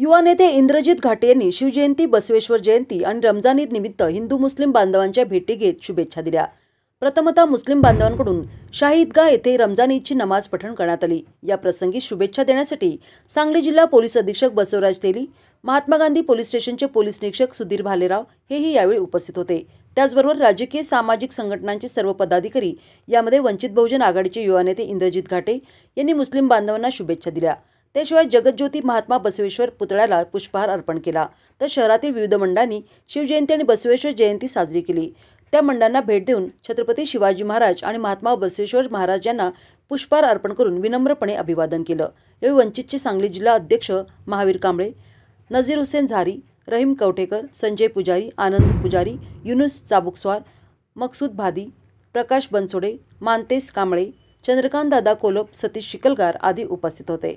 युवा नेते इंद्रजीत घाटे यांनी शिवजयंती बसवेश्वर जयंती आणि रमजान ईद निमित्त हिंदू मुस्लिम बांधवांच्या भेटी घेत शुभेच्छा दिल्या प्रथमतः मुस्लिम बांधवांकडून शाही येथे रमजान ईदची नमाज पठण करण्यात आली या प्रसंगी शुभेच्छा देण्यासाठी सांगली जिल्हा पोलीस अधीक्षक बसवराज तेली महात्मा गांधी पोलीस स्टेशनचे पोलीस निरीक्षक सुधीर भालेराव हेही यावेळी उपस्थित होते त्याचबरोबर राजकीय सामाजिक संघटनांचे सर्व पदाधिकारी यामध्ये वंचित बहुजन आघाडीचे युवा नेते इंद्रजीत घाटे यांनी मुस्लिम बांधवांना शुभेच्छा दिल्या त्याशिवाय जगज्योती महात्मा बसवेश्वर पुतळ्याला पुष्पहार अर्पण केला तर शहरातील विविध मंडळांनी शिवजयंती आणि बसवेश्वर जयंती साजरी केली त्या मंडळांना भेट देऊन छत्रपती शिवाजी महाराज आणि महात्मा बसवेश्वर महाराज यांना पुष्पहार अर्पण करून विनम्रपणे अभिवादन केलं यावेळी वंचितचे सांगली जिल्हा अध्यक्ष महावीर कांबळे नझीर हुसेन झारी रहीम कवठेकर संजय पुजारी आनंद पुजारी युनुस चाबुकस्वार मकसूद भादी प्रकाश बनसोडे मानतेस कांबळे चंद्रकांत दादा कोलप सतीश शिकलगार आदी उपस्थित होते